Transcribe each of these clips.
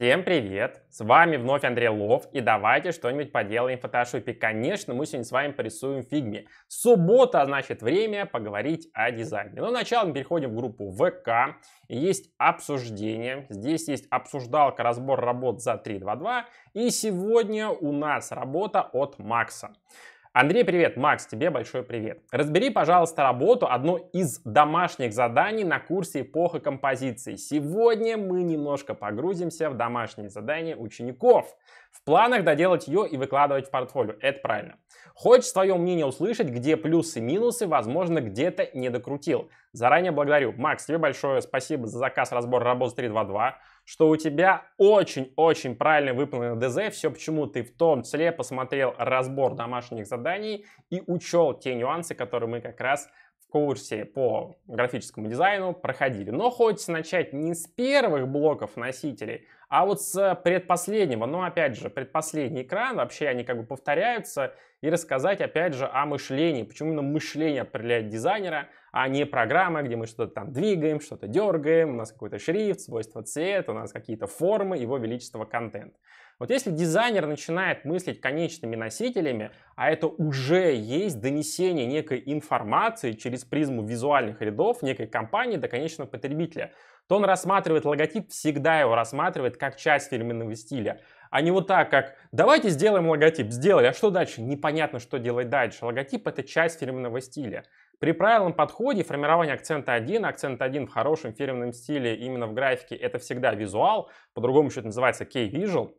Всем привет! С вами вновь Андрей Лов, и давайте что-нибудь поделаем в фотошопе. Конечно, мы сегодня с вами порисуем фигме. Суббота, а значит, время поговорить о дизайне. Но сначала мы переходим в группу ВК. Есть обсуждение. Здесь есть обсуждалка, разбор работ за 3.2.2. И сегодня у нас работа от Макса. Андрей, привет. Макс, тебе большой привет. Разбери, пожалуйста, работу одно из домашних заданий на курсе «Эпоха композиции». Сегодня мы немножко погрузимся в домашние задания учеников. В планах доделать ее и выкладывать в портфолио. Это правильно. Хочешь свое мнение услышать, где плюсы и минусы, возможно, где-то не докрутил. Заранее благодарю. Макс, тебе большое спасибо за заказ разбор работы 322 что у тебя очень-очень правильно выполнено ДЗ, все почему ты в том числе посмотрел разбор домашних заданий и учел те нюансы, которые мы как раз в курсе по графическому дизайну проходили. Но хочется начать не с первых блоков носителей, а вот с э, предпоследнего, ну опять же, предпоследний экран, вообще они как бы повторяются, и рассказать опять же о мышлении. Почему именно мышление определяет дизайнера, а не программа, где мы что-то там двигаем, что-то дергаем, у нас какой-то шрифт, свойства цвета, у нас какие-то формы, его величество контент. Вот если дизайнер начинает мыслить конечными носителями, а это уже есть донесение некой информации через призму визуальных рядов некой компании до конечного потребителя, то он рассматривает логотип, всегда его рассматривает как часть фирменного стиля. А не вот так, как «давайте сделаем логотип», сделали, а что дальше? Непонятно, что делать дальше. Логотип — это часть фирменного стиля. При правильном подходе формирование акцента 1, акцент 1 в хорошем фирменном стиле именно в графике — это всегда визуал, по-другому еще это называется K-Visual,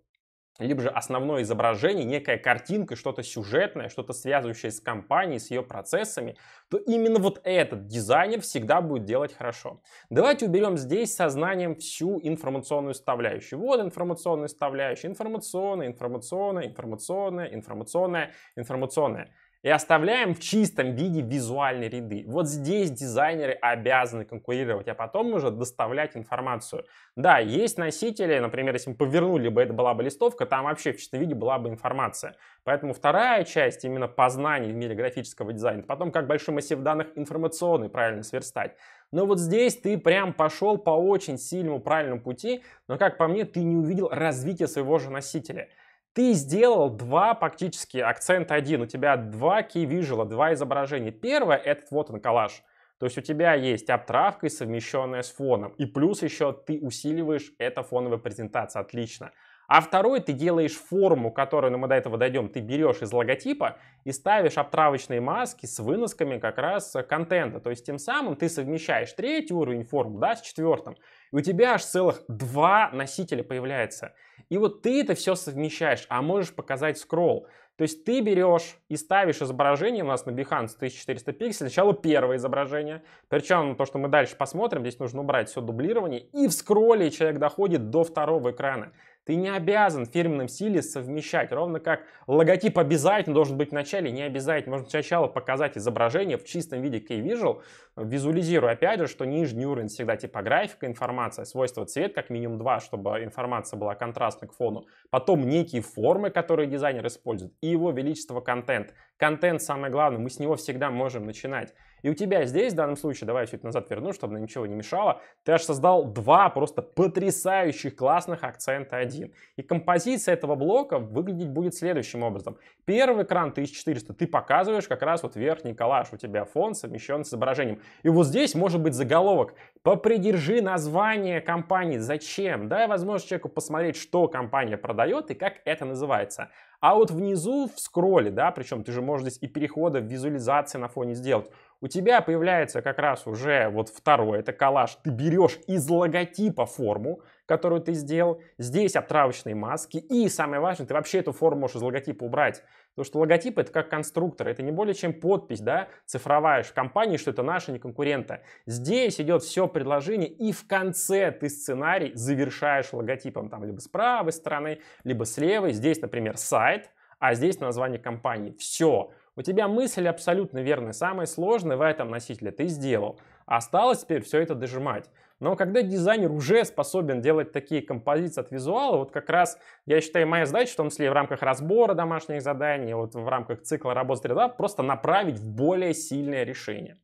либо же основное изображение, некая картинка, что-то сюжетное, что-то связывающее с компанией, с ее процессами, то именно вот этот дизайнер всегда будет делать хорошо. Давайте уберем здесь сознанием всю информационную составляющую. Вот информационная составляющая, информационная, информационная, информационная, информационная, информационная и оставляем в чистом виде визуальные ряды. Вот здесь дизайнеры обязаны конкурировать, а потом уже доставлять информацию. Да, есть носители, например, если бы повернули бы, это была бы листовка, там вообще в чистом виде была бы информация. Поэтому вторая часть именно познаний в мире графического дизайна, потом как большой массив данных информационный правильно сверстать. Но вот здесь ты прям пошел по очень сильному правильному пути, но, как по мне, ты не увидел развития своего же носителя ты сделал два практически акцента один. У тебя два кей-вижуала, два изображения. Первое — это вот он коллаж. То есть у тебя есть обтравка, совмещенная с фоном. И плюс еще ты усиливаешь это фоновая презентация. Отлично. А второй ты делаешь форму, которую, ну мы до этого дойдем, ты берешь из логотипа и ставишь обтравочные маски с выносками как раз контента. То есть тем самым ты совмещаешь третий уровень форм, да, с четвертым. И у тебя аж целых два носителя появляется. И вот ты это все совмещаешь, а можешь показать скролл. То есть ты берешь и ставишь изображение у нас на Behance 1400 пикселей, сначала первое изображение, причем то, что мы дальше посмотрим, здесь нужно убрать все дублирование, и в скролле человек доходит до второго экрана. Ты не обязан в фирменном стиле совмещать, ровно как логотип обязательно должен быть в начале, не обязательно. Можно сначала показать изображение в чистом виде K-Visual, визуализируя опять же, что нижний уровень всегда типографика, информация, свойства цвет, как минимум два, чтобы информация была контрастной к фону. Потом некие формы, которые дизайнер использует, и его величество контент. Контент самое главное, мы с него всегда можем начинать. И у тебя здесь, в данном случае, давай я чуть назад верну, чтобы ничего не мешало, ты аж создал два просто потрясающих классных акцента один И композиция этого блока выглядеть будет следующим образом. Первый экран 1400 ты показываешь как раз вот верхний коллаж, у тебя фон совмещен с изображением. И вот здесь может быть заголовок «Попридержи название компании». Зачем? Дай возможность человеку посмотреть, что компания продает и как это называется. А вот внизу в скролле, да, причем ты же можешь здесь и переходы в визуализации на фоне сделать, у тебя появляется как раз уже вот второй, это коллаж. Ты берешь из логотипа форму, которую ты сделал, здесь отравочные маски, и самое важное, ты вообще эту форму можешь из логотипа убрать. Потому что логотип это как конструктор, это не более чем подпись, да, цифровая в компании, что это наша, не конкурента. Здесь идет все предложение, и в конце ты сценарий завершаешь логотипом, там либо с правой стороны, либо с левой. Здесь, например, сайт, а здесь название компании. Все. У тебя мысль абсолютно верная, самое сложное в этом носителе ты сделал. Осталось теперь все это дожимать. Но когда дизайнер уже способен делать такие композиции от визуала, вот как раз, я считаю, моя задача, в том числе в рамках разбора домашних заданий, вот в рамках цикла работы среда, просто направить в более сильное решение.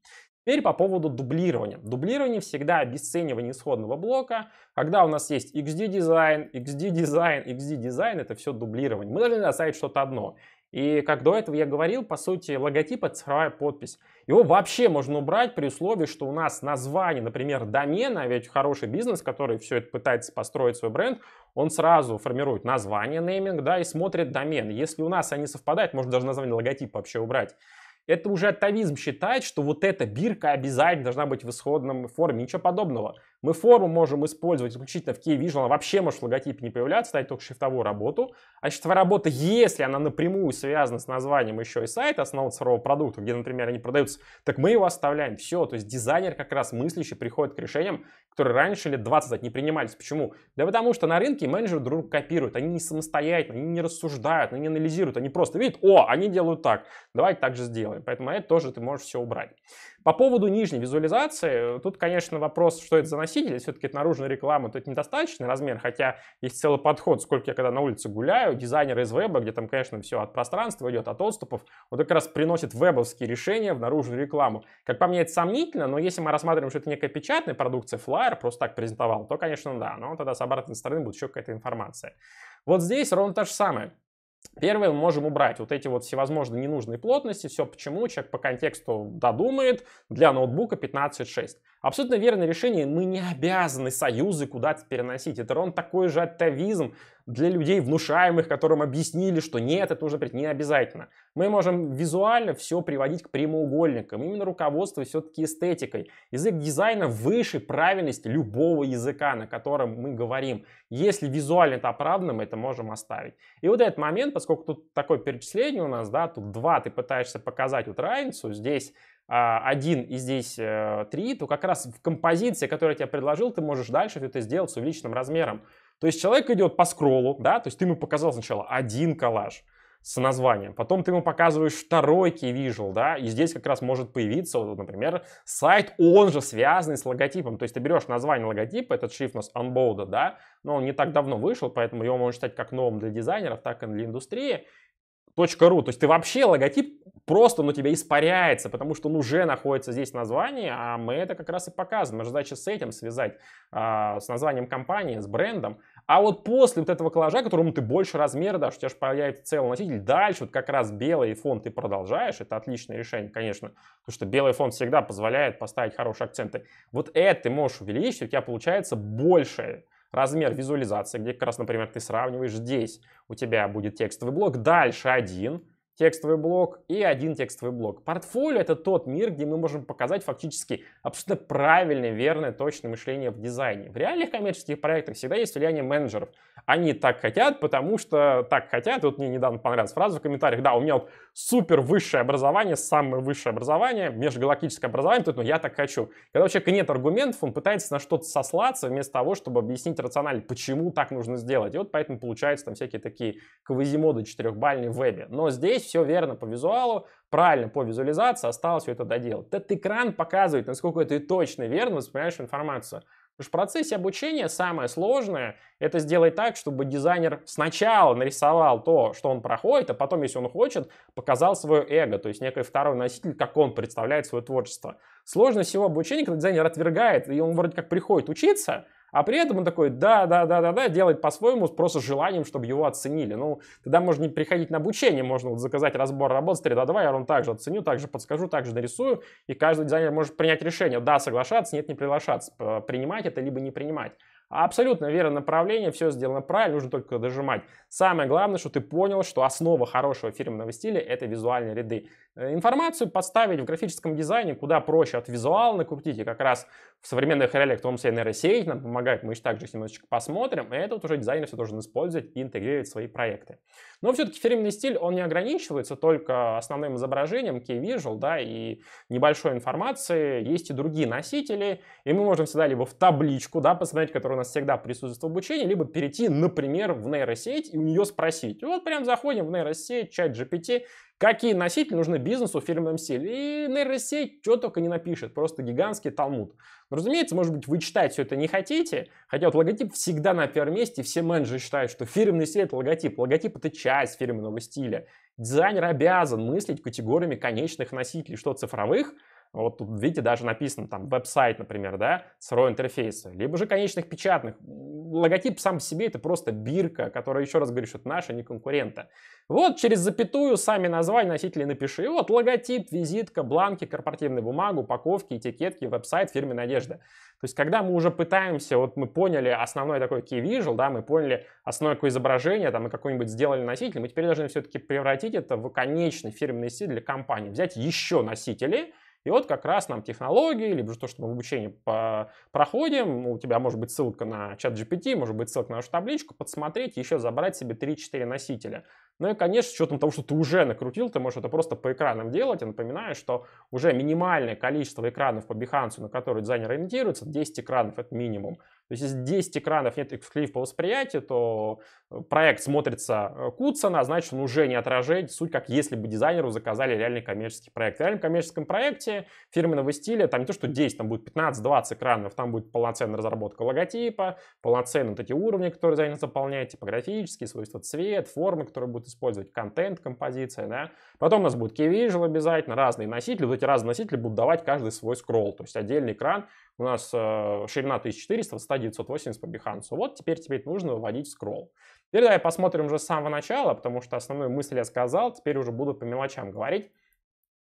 Теперь по поводу дублирования. Дублирование всегда обесценивание исходного блока. Когда у нас есть XD-дизайн, XD-дизайн, XD-дизайн, это все дублирование. Мы должны оставить что-то одно. И как до этого я говорил, по сути, логотип — это цифровая подпись. Его вообще можно убрать при условии, что у нас название, например, домена, а ведь хороший бизнес, который все это пытается построить свой бренд, он сразу формирует название, нейминг, да, и смотрит домен. Если у нас они совпадают, можно даже название логотипа вообще убрать. Это уже атовизм считает, что вот эта бирка обязательно должна быть в исходном форме, ничего подобного. Мы форму можем использовать исключительно в KeyVisual, она вообще может в логотипе не появляться, ставить только шрифтовую работу. А шрифтовая работа, если она напрямую связана с названием еще и сайта, основного сырого продукта, где, например, они продаются, так мы его оставляем. Все, то есть дизайнер как раз мыслящий приходит к решениям, которые раньше лет 20 назад не принимались. Почему? Да потому что на рынке менеджеры друг друга копируют, они не самостоятельно, они не рассуждают, они не анализируют, они просто видят, о, они делают так, давайте так же сделаем. Поэтому это тоже ты можешь все убрать. По поводу нижней визуализации, э, тут, конечно, вопрос, что это за носитель. Все-таки это наружная реклама, тут недостаточный размер, хотя есть целый подход, сколько я когда на улице гуляю, дизайнеры из веба, где там, конечно, все от пространства идет, от отступов, вот как раз приносит вебовские решения в наружную рекламу. Как по мне, это сомнительно, но если мы рассматриваем, что это некая печатная продукция, флайер просто так презентовал, то, конечно, да, но тогда с обратной стороны будет еще какая-то информация. Вот здесь ровно то же самое. Первое, мы можем убрать вот эти вот всевозможные ненужные плотности, все почему, человек по контексту додумает, для ноутбука 15.6. Абсолютно верное решение, мы не обязаны союзы куда-то переносить. Это ровно такой же атовизм для людей внушаемых, которым объяснили, что нет, это нужно прийти не обязательно. Мы можем визуально все приводить к прямоугольникам. Именно руководство все-таки эстетикой. Язык дизайна выше правильности любого языка, на котором мы говорим. Если визуально это оправдано, мы это можем оставить. И вот этот момент, поскольку тут такое перечисление у нас, да, тут два ты пытаешься показать вот разницу, здесь а, один и здесь э, три, то как раз в композиции, которую я тебе предложил, ты можешь дальше все это сделать с увеличенным размером. То есть человек идет по скроллу, да, то есть ты ему показал сначала один коллаж, с названием. Потом ты ему показываешь второй key visual, да, и здесь как раз может появиться, вот, например, сайт, он же связанный с логотипом. То есть ты берешь название логотипа, этот шрифт у нас Unbolded, да, но он не так давно вышел, поэтому его можно считать как новым для дизайнеров, так и для индустрии. .ру. То есть ты вообще логотип просто, ну, тебя испаряется, потому что он уже находится здесь название, а мы это как раз и показываем. Наша задача с этим связать, а, с названием компании, с брендом. А вот после вот этого коллажа, которому ты больше размера дашь, у тебя же появляется целый носитель, дальше вот как раз белый фон ты продолжаешь, это отличное решение, конечно, потому что белый фон всегда позволяет поставить хорошие акценты. Вот это ты можешь увеличить, у тебя получается большее Размер визуализации, где как раз, например, ты сравниваешь здесь, у тебя будет текстовый блок, дальше один, текстовый блок и один текстовый блок. Портфолио — это тот мир, где мы можем показать фактически абсолютно правильное, верное, точное мышление в дизайне. В реальных коммерческих проектах всегда есть влияние менеджеров. Они так хотят, потому что так хотят. Вот мне недавно понравилась фраза в комментариях. Да, у меня вот супер высшее образование, самое высшее образование, межгалактическое образование, тут, но ну, я так хочу. Когда у человека нет аргументов, он пытается на что-то сослаться вместо того, чтобы объяснить рационально, почему так нужно сделать. И вот поэтому получаются там всякие такие квазимоды четырехбальные в вебе. Но здесь здесь все верно по визуалу, правильно по визуализации, осталось все это доделать. Этот экран показывает, насколько ты точно верно воспринимаешь информацию. Потому что в процессе обучения самое сложное — это сделать так, чтобы дизайнер сначала нарисовал то, что он проходит, а потом, если он хочет, показал свое эго, то есть некий второй носитель, как он представляет свое творчество. Сложно всего обучения, когда дизайнер отвергает, и он вроде как приходит учиться — а при этом он такой, да, да, да, да, да, делает по-своему, просто с желанием, чтобы его оценили. Ну, тогда можно не приходить на обучение, можно вот заказать разбор работ с 3 до я вам также оценю, также подскажу, также нарисую, и каждый дизайнер может принять решение, да, соглашаться, нет, не приглашаться, принимать это, либо не принимать. Абсолютно верно направление, все сделано правильно, нужно только дожимать. Самое главное, что ты понял, что основа хорошего фирменного стиля – это визуальные ряды. Э, информацию подставить в графическом дизайне куда проще от визуала накрутить, и как раз в современных реалиях, в том числе нейросеть нам помогает, мы еще также немножечко посмотрим, и это вот уже дизайнер все должен использовать и интегрировать в свои проекты. Но все-таки фирменный стиль, он не ограничивается только основным изображением, key visual, да, и небольшой информации, есть и другие носители, и мы можем всегда либо в табличку, да, посмотреть, которую нас всегда присутствует в обучении, либо перейти, например, в нейросеть и у нее спросить. Вот прям заходим в нейросеть, чат GPT, какие носители нужны бизнесу в фирменном стиле. И нейросеть что только не напишет, просто гигантский талмуд. Но, ну, разумеется, может быть, вы читать все это не хотите, хотя вот логотип всегда на первом месте, все менеджеры считают, что фирменный стиль — это логотип. Логотип — это часть фирменного стиля. Дизайнер обязан мыслить категориями конечных носителей, что цифровых — вот тут, видите, даже написано там веб-сайт, например, да, сырой интерфейс, либо же конечных печатных. Логотип сам по себе это просто бирка, которая, еще раз говорю, что это наша, не конкурента. Вот через запятую сами название носителей напиши. вот логотип, визитка, бланки, корпоративная бумага, упаковки, этикетки, веб-сайт фирмы «Надежда». То есть, когда мы уже пытаемся, вот мы поняли основной такой key visual, да, мы поняли основное какое изображение, там, мы какой-нибудь сделали носитель, мы теперь должны все-таки превратить это в конечный фирменный стиль для компании. Взять еще носители – и вот как раз нам технологии, либо же то, что мы в обучении проходим, у тебя может быть ссылка на чат GPT, может быть ссылка на нашу табличку, подсмотреть, еще забрать себе 3-4 носителя. Ну и, конечно, с учетом того, что ты уже накрутил, ты можешь это просто по экранам делать. Я напоминаю, что уже минимальное количество экранов по Behance, на которые дизайнер ориентируется, 10 экранов — это минимум. То есть, если 10 экранов нет эксклюзив по восприятию, то э, проект смотрится э, куцано, а значит, он уже не отражает суть, как если бы дизайнеру заказали реальный коммерческий проект. В реальном коммерческом проекте фирменного стиля, там не то, что 10, там будет 15-20 экранов, там будет полноценная разработка логотипа, полноценные вот эти уровни, которые дизайнер заполняет, типографические свойства, цвет, формы, которые будут использовать, контент, композиция, да. Потом у нас будет key visual обязательно, разные носители, вот эти разные носители будут давать каждый свой скролл, то есть отдельный экран у нас э, ширина 1400, высота 980 по Behance. Вот теперь тебе нужно выводить скролл. Теперь давай посмотрим уже с самого начала, потому что основную мысль я сказал, теперь уже буду по мелочам говорить.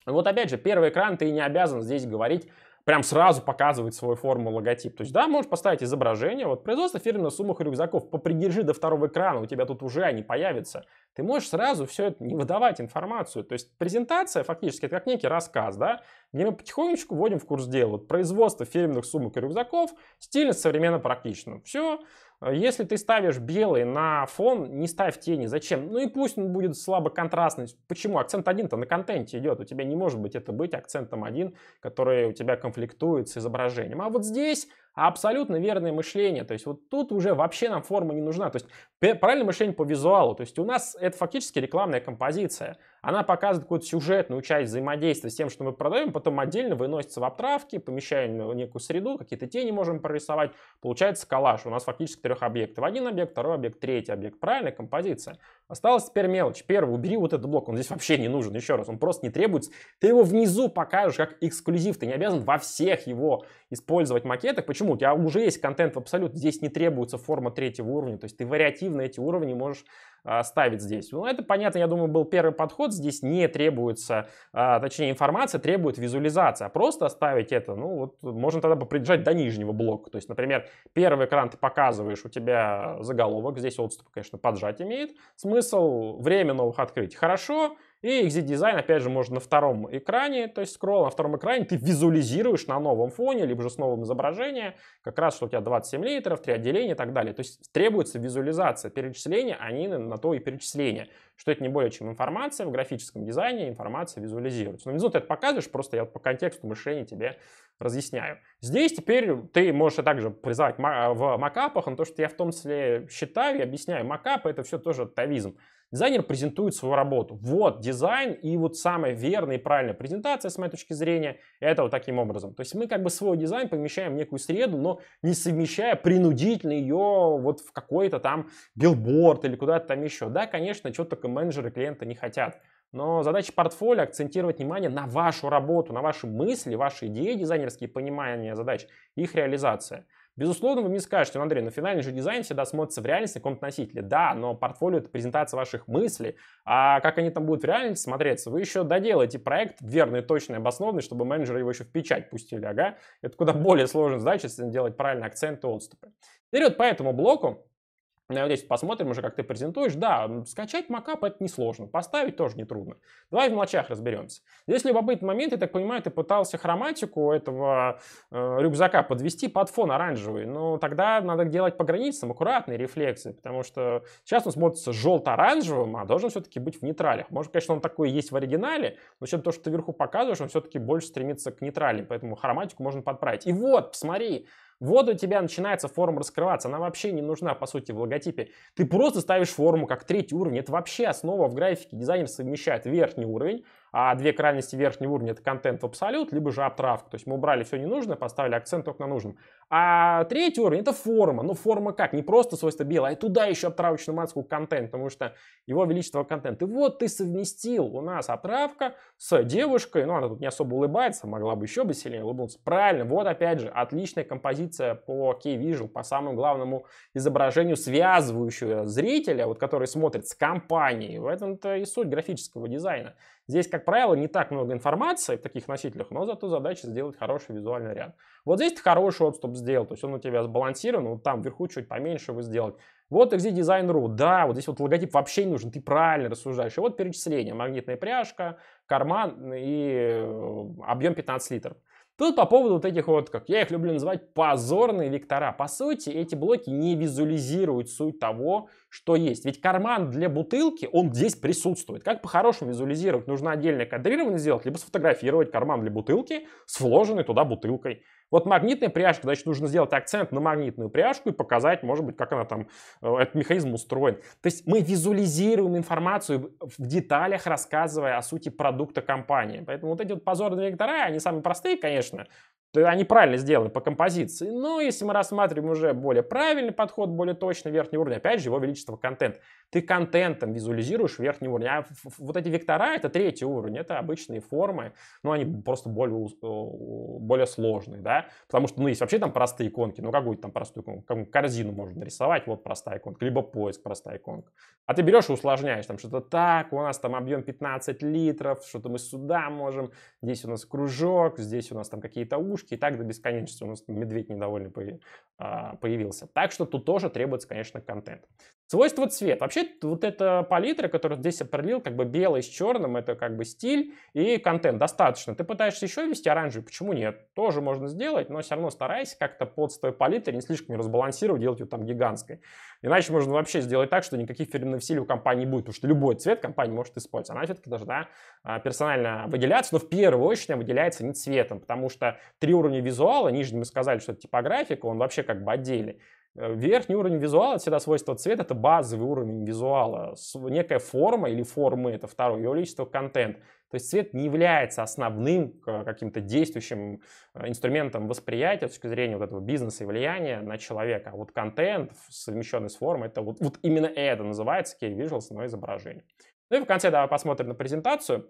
Вот опять же, первый экран ты не обязан здесь говорить прям сразу показывать свою форму логотип. То есть, да, можешь поставить изображение. Вот производство фирменных сумок и рюкзаков попридержи до второго экрана, у тебя тут уже они появятся ты можешь сразу все это не выдавать информацию. То есть презентация фактически это как некий рассказ, да, где мы потихонечку вводим в курс дела. Вот производство фирменных сумок и рюкзаков стильно, современно, практично. Все. Если ты ставишь белый на фон, не ставь тени. Зачем? Ну и пусть он будет слабо контрастный. Почему? Акцент один-то на контенте идет. У тебя не может быть это быть акцентом один, который у тебя конфликтует с изображением. А вот здесь абсолютно верное мышление. То есть вот тут уже вообще нам форма не нужна. То есть правильное мышление по визуалу. То есть у нас это фактически рекламная композиция. Она показывает какую-то сюжетную часть взаимодействия с тем, что мы продаем, потом отдельно выносится в обтравки, помещаем в некую среду, какие-то тени можем прорисовать. Получается коллаж. У нас фактически трех объектов. Один объект, второй объект, третий объект. Правильная композиция. Осталось теперь мелочь. Первый, убери вот этот блок. Он здесь вообще не нужен. Еще раз, он просто не требуется. Ты его внизу покажешь как эксклюзив. Ты не обязан во всех его использовать макетах. Почему? У тебя уже есть контент в абсолют. Здесь не требуется форма третьего уровня. То есть ты вариативно эти уровни можешь а, ставить здесь. Ну, это понятно, я думаю, был первый подход. Здесь не требуется, а, точнее, информация требует визуализация. А просто оставить это, ну, вот можно тогда поприезжать до нижнего блока. То есть, например, первый экран ты показываешь, у тебя заголовок, здесь отступ, конечно, поджать имеет смысл, время новых открыть, Хорошо, и exit дизайн, опять же, можно на втором экране, то есть скролл, на втором экране ты визуализируешь на новом фоне, либо же с новым изображением, как раз, что у тебя 27 литров, 3 отделения и так далее. То есть требуется визуализация, перечисление, а они на, на то и перечисление, что это не более чем информация в графическом дизайне, информация визуализируется. Но внизу ты это показываешь, просто я по контексту мышления тебе разъясняю. Здесь теперь ты можешь также призывать э, в макапах, но то, что я в том числе считаю и объясняю, макапы это все тоже тавизм. Дизайнер презентует свою работу. Вот дизайн и вот самая верная и правильная презентация, с моей точки зрения, это вот таким образом. То есть мы как бы свой дизайн помещаем в некую среду, но не совмещая принудительно ее вот в какой-то там билборд или куда-то там еще. Да, конечно, чего только менеджеры клиента не хотят. Но задача портфолио акцентировать внимание на вашу работу, на ваши мысли, ваши идеи дизайнерские, понимания задач, их реализация. Безусловно, вы мне скажете, ну, Андрей, но финальный же дизайн всегда смотрится в реальности каком-то носителе. Да, но портфолио — это презентация ваших мыслей, а как они там будут в реальности смотреться, вы еще доделаете проект верный, точный, обоснованный, чтобы менеджеры его еще в печать пустили, ага. Это куда более сложная задача, если делать правильно акценты и отступы. Теперь вот по этому блоку я ну, надеюсь, посмотрим уже, как ты презентуешь. Да, скачать макап это несложно, поставить тоже нетрудно. Давай в мелочах разберемся. Здесь любопытный момент, я так понимаю, ты пытался хроматику этого э, рюкзака подвести под фон оранжевый. Но тогда надо делать по границам аккуратные рефлексы, потому что сейчас он смотрится желто-оранжевым, а должен все-таки быть в нейтралях. Может, конечно, он такой есть в оригинале, но чем то, что ты вверху показываешь, он все-таки больше стремится к нейтралям, поэтому хроматику можно подправить. И вот, посмотри, вот у тебя начинается форма раскрываться. Она вообще не нужна, по сути, в логотипе. Ты просто ставишь форму как третий уровень. Это вообще основа в графике. Дизайнер совмещает верхний уровень а две крайности верхнего уровня это контент в абсолют, либо же обтравка. То есть мы убрали все ненужное, поставили акцент только на нужном. А третий уровень это форма. Ну форма как? Не просто свойство белого, а и туда еще обтравочную маску контент, потому что его величество контент. И вот ты совместил у нас отравка с девушкой, ну она тут не особо улыбается, могла бы еще бы сильнее улыбнуться. Правильно, вот опять же, отличная композиция по Key Visual, по самому главному изображению, связывающую зрителя, вот который смотрит с компанией. В этом-то и суть графического дизайна. Здесь, как правило, не так много информации в таких носителях, но зато задача сделать хороший визуальный ряд. Вот здесь ты хороший отступ сделал, то есть он у тебя сбалансирован, вот там вверху чуть поменьше вы сделать. Вот XD Design.ru, да, вот здесь вот логотип вообще не нужен, ты правильно рассуждаешь. И вот перечисление, магнитная пряжка, карман и э, объем 15 литров. Тут по поводу вот этих вот, как я их люблю называть, позорные вектора. По сути, эти блоки не визуализируют суть того, что есть. Ведь карман для бутылки, он здесь присутствует. Как по-хорошему визуализировать? Нужно отдельное кадрирование сделать, либо сфотографировать карман для бутылки с вложенной туда бутылкой. Вот магнитная пряжка, значит, нужно сделать акцент на магнитную пряжку и показать, может быть, как она там, э, этот механизм устроен. То есть мы визуализируем информацию в деталях, рассказывая о сути продукта компании. Поэтому вот эти вот позорные вектора, они самые простые, конечно, они правильно сделаны по композиции. Но если мы рассматриваем уже более правильный подход, более точный верхний уровень, опять же, его величество контент. Ты контентом визуализируешь верхний уровень. А вот эти вектора — это третий уровень, это обычные формы, но ну, они просто более, более сложные, да? Потому что, ну, есть вообще там простые иконки, ну, какую-то там простую иконку, корзину можно нарисовать, вот простая иконка, либо поиск простая иконка. А ты берешь и усложняешь, там что-то так, у нас там объем 15 литров, что-то мы сюда можем, здесь у нас кружок, здесь у нас там какие-то уши, лягушки, и так до бесконечности у нас медведь недовольный а, появился. Так что тут тоже требуется, конечно, контент. Свойство цвет. Вообще, вот эта палитра, которую здесь определил, как бы белый с черным, это как бы стиль и контент. Достаточно. Ты пытаешься еще ввести оранжевый, почему нет? Тоже можно сделать, но все равно старайся как-то под свою палитру не слишком разбалансировать, делать ее там гигантской. Иначе можно вообще сделать так, что никаких фирменных стилей у компании не будет, потому что любой цвет компания может использовать. Она все-таки должна а, персонально выделяться, но в первую очередь она выделяется не цветом, потому что три уровня визуала, нижний мы сказали, что это типографика, он вообще как бы отдельный. Э, верхний уровень визуала, это всегда свойство цвета, это базовый уровень визуала. Некая форма или формы, это второе, его величество контент. То есть цвет не является основным каким-то действующим э, инструментом восприятия с точки зрения вот этого бизнеса и влияния на человека. А вот контент, совмещенный с формой, это вот, вот именно это называется key visuals, но изображение. Ну и в конце давай посмотрим на презентацию.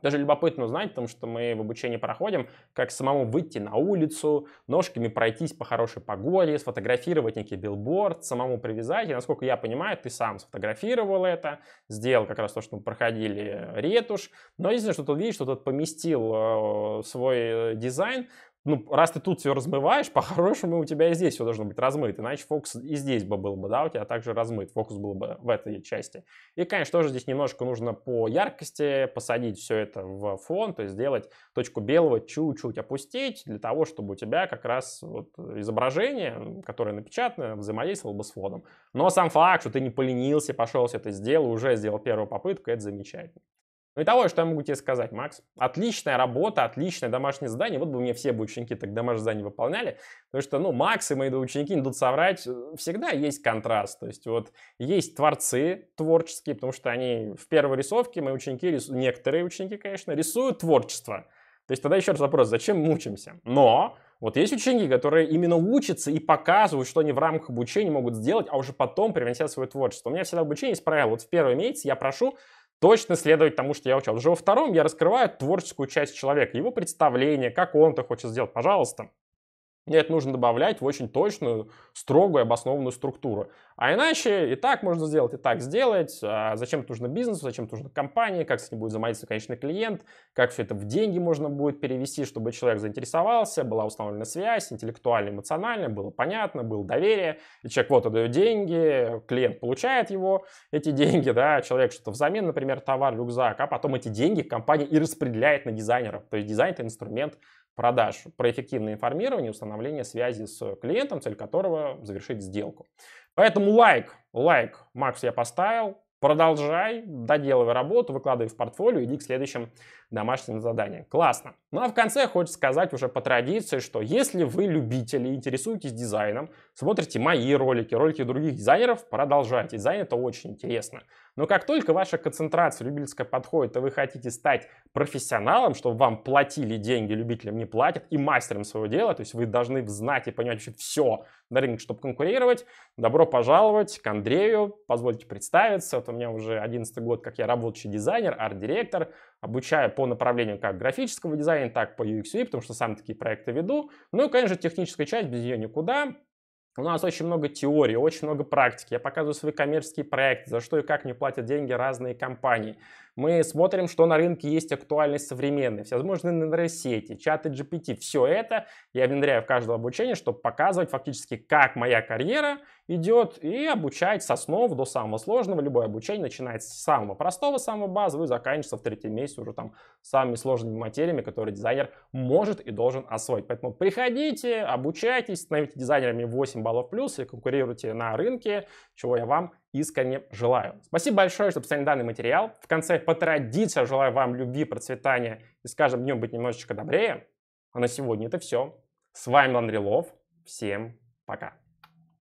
Даже любопытно узнать, потому что мы в обучении проходим, как самому выйти на улицу, ножками пройтись по хорошей погоде, сфотографировать некий билборд, самому привязать. И, насколько я понимаю, ты сам сфотографировал это, сделал как раз то, что мы проходили ретушь. Но единственное, что ты увидишь, что ты поместил э, свой э, дизайн ну, раз ты тут все размываешь, по-хорошему у тебя и здесь все должно быть размыто, иначе фокус и здесь бы был бы, да, у тебя также размыт, фокус был бы в этой части. И, конечно, тоже здесь немножко нужно по яркости посадить все это в фон, то есть сделать точку белого чуть-чуть опустить, для того, чтобы у тебя как раз вот изображение, которое напечатано, взаимодействовало бы с фоном. Но сам факт, что ты не поленился, пошел все это сделал, уже сделал первую попытку, это замечательно. Ну и того, что я могу тебе сказать, Макс. Отличная работа, отличное домашнее задание. Вот бы мне все бы ученики так домашнее задание выполняли. Потому что, ну, Макс и мои ученики не будут соврать. Э, всегда есть контраст. То есть вот есть творцы творческие, потому что они в первой рисовке, мои ученики, рису... некоторые ученики, конечно, рисуют творчество. То есть тогда еще раз вопрос, зачем мучимся? Но вот есть ученики, которые именно учатся и показывают, что они в рамках обучения могут сделать, а уже потом привносят свое творчество. У меня всегда в обучении есть правило. Вот в первом месяце я прошу точно следовать тому, что я учил. Уже во втором я раскрываю творческую часть человека, его представление, как он это хочет сделать. Пожалуйста, мне это нужно добавлять в очень точную, строгую, обоснованную структуру. А иначе и так можно сделать, и так сделать. А зачем это нужно бизнесу, зачем это нужно компании, как с ним будет взаимодействовать конечный клиент, как все это в деньги можно будет перевести, чтобы человек заинтересовался, была установлена связь интеллектуально, эмоционально, было понятно, было доверие. И человек вот отдает деньги, клиент получает его, эти деньги, да, человек что-то взамен, например, товар, рюкзак, а потом эти деньги компания и распределяет на дизайнеров. То есть дизайн — это инструмент продаж, про эффективное информирование, установление связи с клиентом, цель которого завершить сделку. Поэтому лайк, лайк, Макс, я поставил. Продолжай, доделывай работу, выкладывай в портфолио, иди к следующим домашним заданием. Классно. Ну а в конце хочется сказать уже по традиции, что если вы любители, интересуетесь дизайном, смотрите мои ролики, ролики других дизайнеров, продолжайте. Дизайн это очень интересно. Но как только ваша концентрация любительская подходит, и вы хотите стать профессионалом, чтобы вам платили деньги, любителям не платят, и мастером своего дела, то есть вы должны знать и понять вообще все на рынке, чтобы конкурировать, добро пожаловать к Андрею, позвольте представиться, вот у меня уже 11 год, как я рабочий дизайнер, арт-директор, обучая по направлению как графического дизайна, так по UX, UI, потому что сам такие проекты веду. Ну и, конечно, техническая часть, без нее никуда. У нас очень много теории, очень много практики. Я показываю свои коммерческие проекты, за что и как мне платят деньги разные компании. Мы смотрим, что на рынке есть актуальность современной, всевозможные нейросети, чаты GPT, все это я внедряю в каждое обучение, чтобы показывать фактически, как моя карьера идет и обучать с основ до самого сложного. Любое обучение начинается с самого простого, самого базового и заканчивается в третьем месяце уже там самыми сложными материями, которые дизайнер может и должен освоить. Поэтому приходите, обучайтесь, становитесь дизайнерами 8 баллов плюс и конкурируйте на рынке чего я вам искренне желаю. Спасибо большое, что посмотрели данный материал. В конце по традиции желаю вам любви, процветания и с каждым днем быть немножечко добрее. А на сегодня это все. С вами Андрей Лов. Всем пока.